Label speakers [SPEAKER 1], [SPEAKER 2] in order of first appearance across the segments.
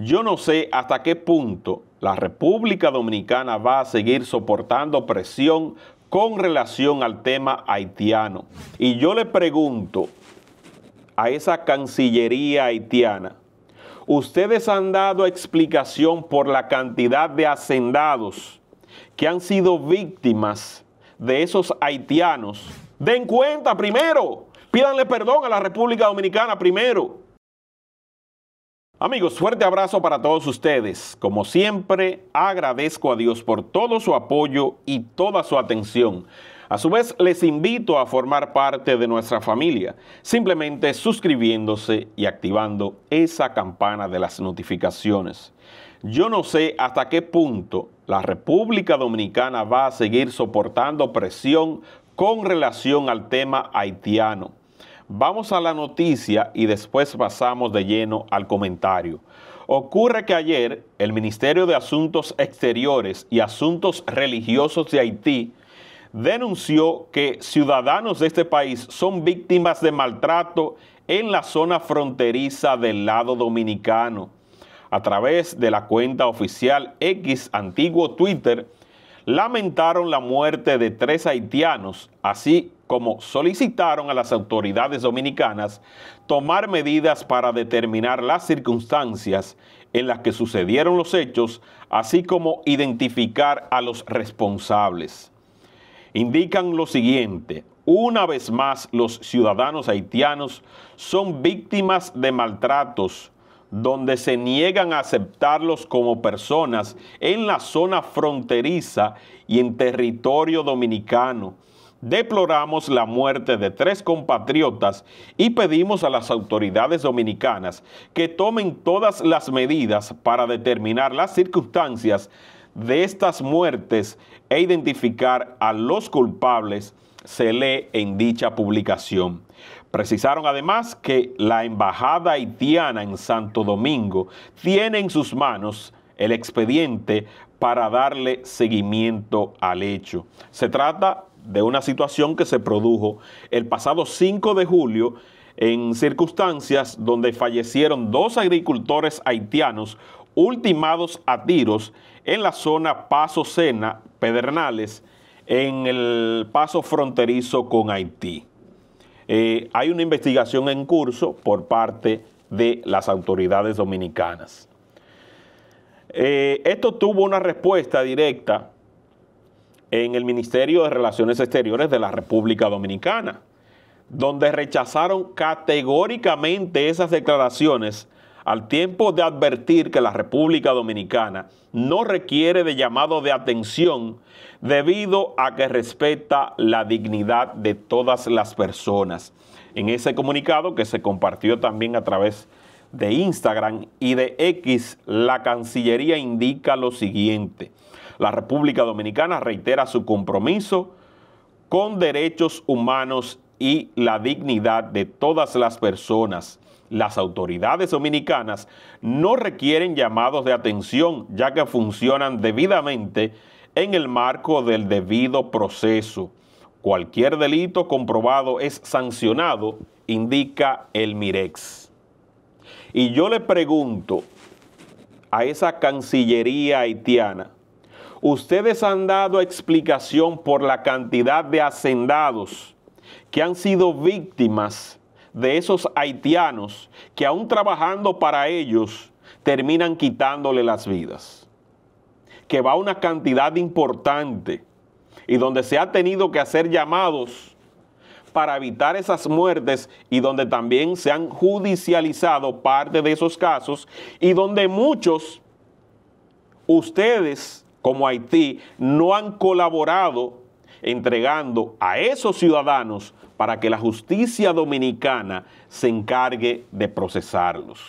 [SPEAKER 1] Yo no sé hasta qué punto la República Dominicana va a seguir soportando presión con relación al tema haitiano. Y yo le pregunto a esa Cancillería haitiana, ustedes han dado explicación por la cantidad de hacendados que han sido víctimas de esos haitianos. Den cuenta primero, pídanle perdón a la República Dominicana primero. Amigos, fuerte abrazo para todos ustedes. Como siempre, agradezco a Dios por todo su apoyo y toda su atención. A su vez, les invito a formar parte de nuestra familia, simplemente suscribiéndose y activando esa campana de las notificaciones. Yo no sé hasta qué punto la República Dominicana va a seguir soportando presión con relación al tema haitiano. Vamos a la noticia y después pasamos de lleno al comentario. Ocurre que ayer el Ministerio de Asuntos Exteriores y Asuntos Religiosos de Haití denunció que ciudadanos de este país son víctimas de maltrato en la zona fronteriza del lado dominicano. A través de la cuenta oficial X antiguo Twitter, lamentaron la muerte de tres haitianos, así como solicitaron a las autoridades dominicanas tomar medidas para determinar las circunstancias en las que sucedieron los hechos, así como identificar a los responsables. Indican lo siguiente, una vez más los ciudadanos haitianos son víctimas de maltratos, donde se niegan a aceptarlos como personas en la zona fronteriza y en territorio dominicano deploramos la muerte de tres compatriotas y pedimos a las autoridades dominicanas que tomen todas las medidas para determinar las circunstancias de estas muertes e identificar a los culpables, se lee en dicha publicación. Precisaron además que la embajada haitiana en Santo Domingo tiene en sus manos el expediente para darle seguimiento al hecho. Se trata de una situación que se produjo el pasado 5 de julio en circunstancias donde fallecieron dos agricultores haitianos ultimados a tiros en la zona Paso Sena, Pedernales, en el paso fronterizo con Haití. Eh, hay una investigación en curso por parte de las autoridades dominicanas. Eh, esto tuvo una respuesta directa en el Ministerio de Relaciones Exteriores de la República Dominicana, donde rechazaron categóricamente esas declaraciones al tiempo de advertir que la República Dominicana no requiere de llamado de atención debido a que respeta la dignidad de todas las personas. En ese comunicado que se compartió también a través de de Instagram y de X, la Cancillería indica lo siguiente. La República Dominicana reitera su compromiso con derechos humanos y la dignidad de todas las personas. Las autoridades dominicanas no requieren llamados de atención ya que funcionan debidamente en el marco del debido proceso. Cualquier delito comprobado es sancionado, indica el MIREX. Y yo le pregunto a esa Cancillería haitiana, ¿ustedes han dado explicación por la cantidad de hacendados que han sido víctimas de esos haitianos que aún trabajando para ellos terminan quitándole las vidas? Que va una cantidad importante y donde se ha tenido que hacer llamados para evitar esas muertes y donde también se han judicializado parte de esos casos y donde muchos, ustedes como Haití, no han colaborado entregando a esos ciudadanos para que la justicia dominicana se encargue de procesarlos.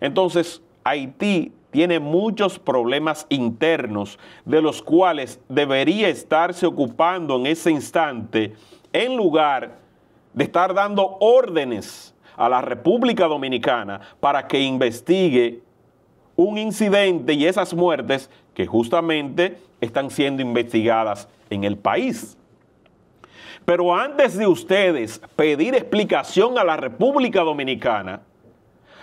[SPEAKER 1] Entonces, Haití tiene muchos problemas internos de los cuales debería estarse ocupando en ese instante en lugar de estar dando órdenes a la República Dominicana para que investigue un incidente y esas muertes que justamente están siendo investigadas en el país. Pero antes de ustedes pedir explicación a la República Dominicana,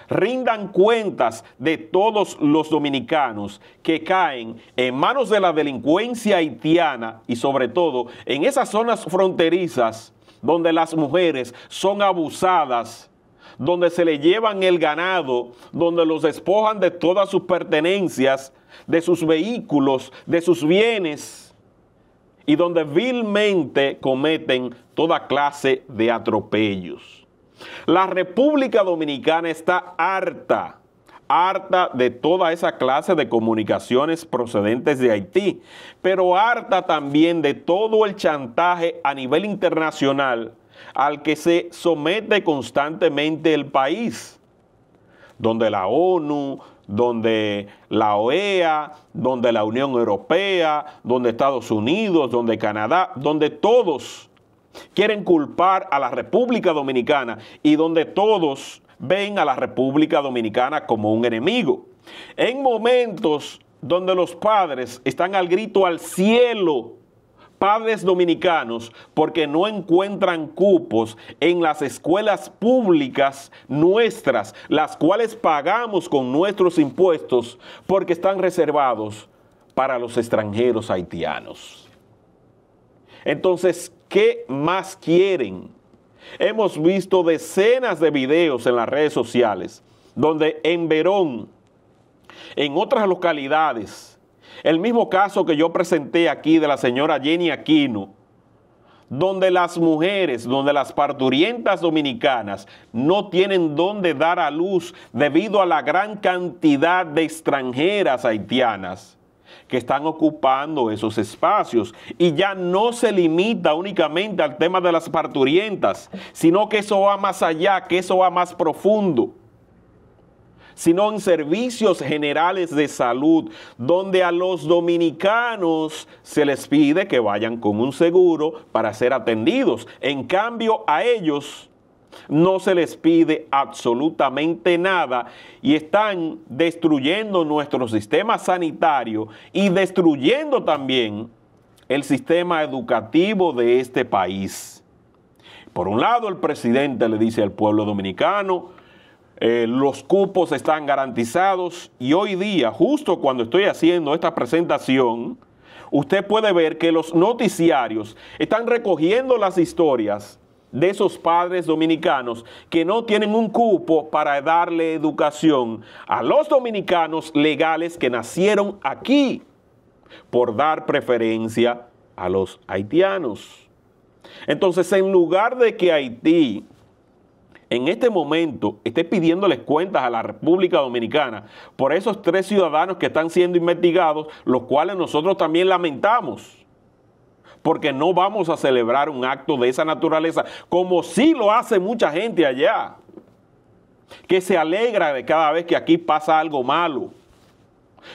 [SPEAKER 1] rindan cuentas de todos los dominicanos que caen en manos de la delincuencia haitiana y sobre todo en esas zonas fronterizas donde las mujeres son abusadas donde se le llevan el ganado, donde los despojan de todas sus pertenencias, de sus vehículos, de sus bienes, y donde vilmente cometen toda clase de atropellos. La República Dominicana está harta harta de toda esa clase de comunicaciones procedentes de Haití, pero harta también de todo el chantaje a nivel internacional al que se somete constantemente el país, donde la ONU, donde la OEA, donde la Unión Europea, donde Estados Unidos, donde Canadá, donde todos Quieren culpar a la República Dominicana y donde todos ven a la República Dominicana como un enemigo. En momentos donde los padres están al grito al cielo, padres dominicanos, porque no encuentran cupos en las escuelas públicas nuestras, las cuales pagamos con nuestros impuestos, porque están reservados para los extranjeros haitianos. Entonces, ¿Qué más quieren? Hemos visto decenas de videos en las redes sociales donde en Verón, en otras localidades, el mismo caso que yo presenté aquí de la señora Jenny Aquino, donde las mujeres, donde las parturientas dominicanas no tienen dónde dar a luz debido a la gran cantidad de extranjeras haitianas que están ocupando esos espacios. Y ya no se limita únicamente al tema de las parturientas, sino que eso va más allá, que eso va más profundo sino en servicios generales de salud, donde a los dominicanos se les pide que vayan con un seguro para ser atendidos. En cambio, a ellos no se les pide absolutamente nada y están destruyendo nuestro sistema sanitario y destruyendo también el sistema educativo de este país. Por un lado, el presidente le dice al pueblo dominicano, eh, los cupos están garantizados y hoy día, justo cuando estoy haciendo esta presentación, usted puede ver que los noticiarios están recogiendo las historias de esos padres dominicanos que no tienen un cupo para darle educación a los dominicanos legales que nacieron aquí por dar preferencia a los haitianos. Entonces, en lugar de que Haití en este momento esté pidiéndoles cuentas a la República Dominicana por esos tres ciudadanos que están siendo investigados, los cuales nosotros también lamentamos porque no vamos a celebrar un acto de esa naturaleza, como sí lo hace mucha gente allá, que se alegra de cada vez que aquí pasa algo malo.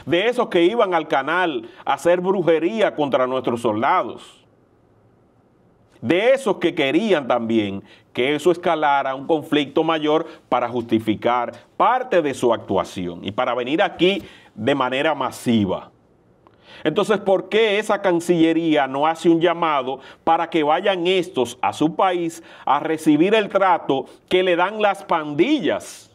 [SPEAKER 1] De esos que iban al canal a hacer brujería contra nuestros soldados de esos que querían también que eso escalara un conflicto mayor para justificar parte de su actuación y para venir aquí de manera masiva. Entonces, ¿por qué esa Cancillería no hace un llamado para que vayan estos a su país a recibir el trato que le dan las pandillas?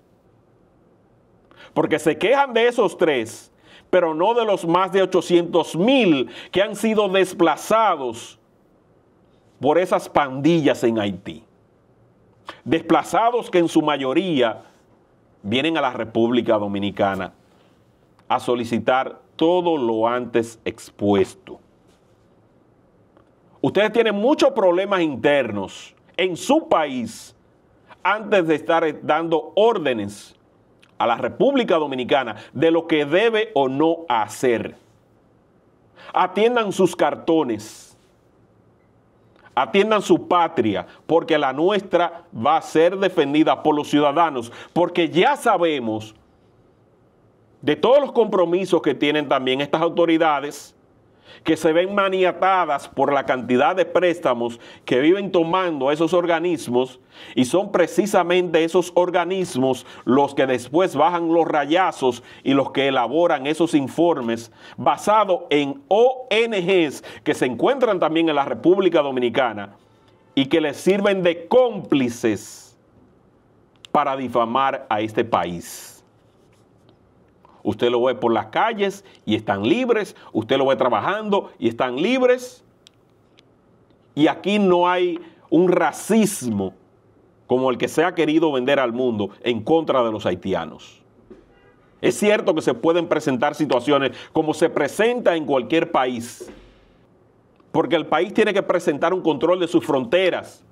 [SPEAKER 1] Porque se quejan de esos tres, pero no de los más de 800 mil que han sido desplazados por esas pandillas en Haití. Desplazados que en su mayoría vienen a la República Dominicana a solicitar todo lo antes expuesto. Ustedes tienen muchos problemas internos en su país antes de estar dando órdenes a la República Dominicana de lo que debe o no hacer. Atiendan sus cartones, atiendan su patria, porque la nuestra va a ser defendida por los ciudadanos, porque ya sabemos de todos los compromisos que tienen también estas autoridades, que se ven maniatadas por la cantidad de préstamos que viven tomando esos organismos y son precisamente esos organismos los que después bajan los rayazos y los que elaboran esos informes basados en ONGs que se encuentran también en la República Dominicana y que les sirven de cómplices para difamar a este país usted lo ve por las calles y están libres, usted lo ve trabajando y están libres. Y aquí no hay un racismo como el que se ha querido vender al mundo en contra de los haitianos. Es cierto que se pueden presentar situaciones como se presenta en cualquier país, porque el país tiene que presentar un control de sus fronteras,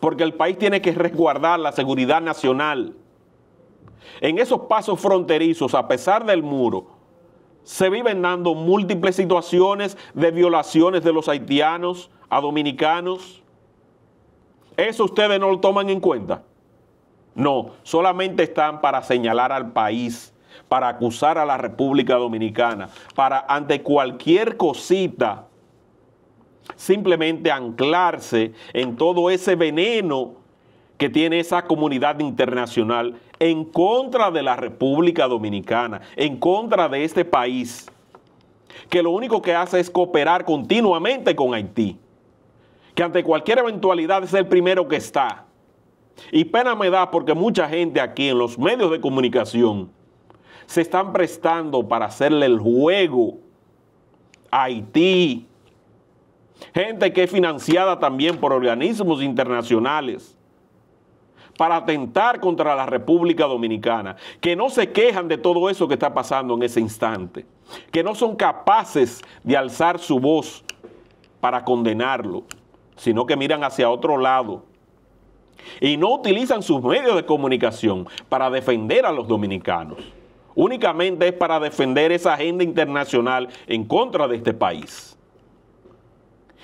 [SPEAKER 1] porque el país tiene que resguardar la seguridad nacional, en esos pasos fronterizos, a pesar del muro, se viven dando múltiples situaciones de violaciones de los haitianos a dominicanos. ¿Eso ustedes no lo toman en cuenta? No, solamente están para señalar al país, para acusar a la República Dominicana, para ante cualquier cosita simplemente anclarse en todo ese veneno que tiene esa comunidad internacional en contra de la República Dominicana, en contra de este país, que lo único que hace es cooperar continuamente con Haití, que ante cualquier eventualidad es el primero que está. Y pena me da porque mucha gente aquí en los medios de comunicación se están prestando para hacerle el juego a Haití. Gente que es financiada también por organismos internacionales para atentar contra la República Dominicana, que no se quejan de todo eso que está pasando en ese instante, que no son capaces de alzar su voz para condenarlo, sino que miran hacia otro lado y no utilizan sus medios de comunicación para defender a los dominicanos. Únicamente es para defender esa agenda internacional en contra de este país.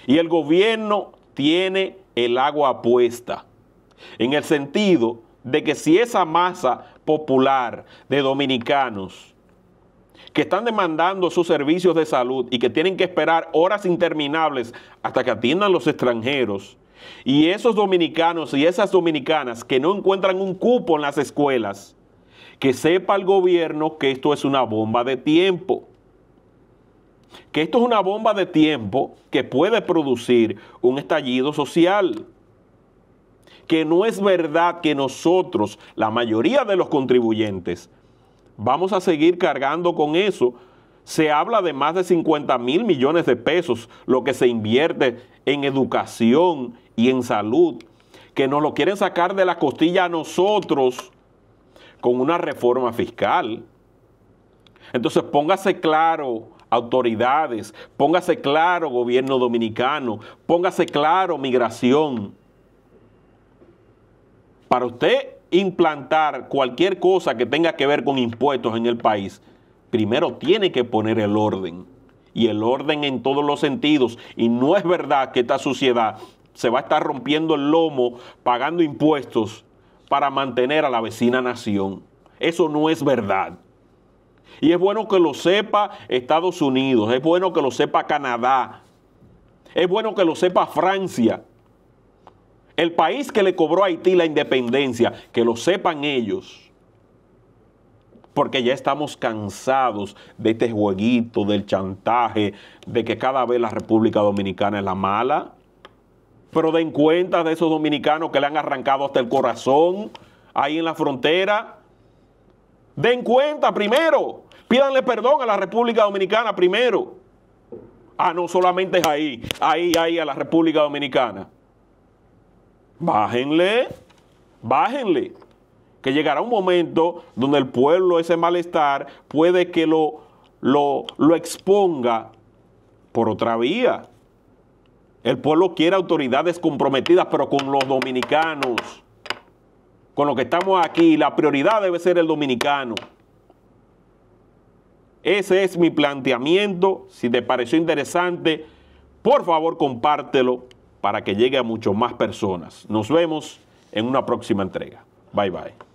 [SPEAKER 1] Y el gobierno tiene el agua puesta en el sentido de que si esa masa popular de dominicanos que están demandando sus servicios de salud y que tienen que esperar horas interminables hasta que atiendan los extranjeros, y esos dominicanos y esas dominicanas que no encuentran un cupo en las escuelas, que sepa el gobierno que esto es una bomba de tiempo. Que esto es una bomba de tiempo que puede producir un estallido social que no es verdad que nosotros, la mayoría de los contribuyentes, vamos a seguir cargando con eso. Se habla de más de 50 mil millones de pesos, lo que se invierte en educación y en salud, que nos lo quieren sacar de la costilla a nosotros con una reforma fiscal. Entonces póngase claro, autoridades, póngase claro, gobierno dominicano, póngase claro, migración. Para usted implantar cualquier cosa que tenga que ver con impuestos en el país, primero tiene que poner el orden. Y el orden en todos los sentidos. Y no es verdad que esta sociedad se va a estar rompiendo el lomo pagando impuestos para mantener a la vecina nación. Eso no es verdad. Y es bueno que lo sepa Estados Unidos, es bueno que lo sepa Canadá, es bueno que lo sepa Francia, el país que le cobró a Haití la independencia, que lo sepan ellos, porque ya estamos cansados de este jueguito, del chantaje, de que cada vez la República Dominicana es la mala. Pero den cuenta de esos dominicanos que le han arrancado hasta el corazón ahí en la frontera. Den cuenta primero. Pídanle perdón a la República Dominicana primero. Ah, no solamente es ahí, ahí, ahí a la República Dominicana bájenle, bájenle. Que llegará un momento donde el pueblo, ese malestar, puede que lo, lo, exponga por otra vía. El pueblo quiere autoridades comprometidas, pero con los dominicanos. Con los que estamos aquí, la prioridad debe ser el dominicano. Ese es mi planteamiento. Si te pareció interesante, por favor compártelo para que llegue a mucho más personas. Nos vemos en una próxima entrega. Bye bye.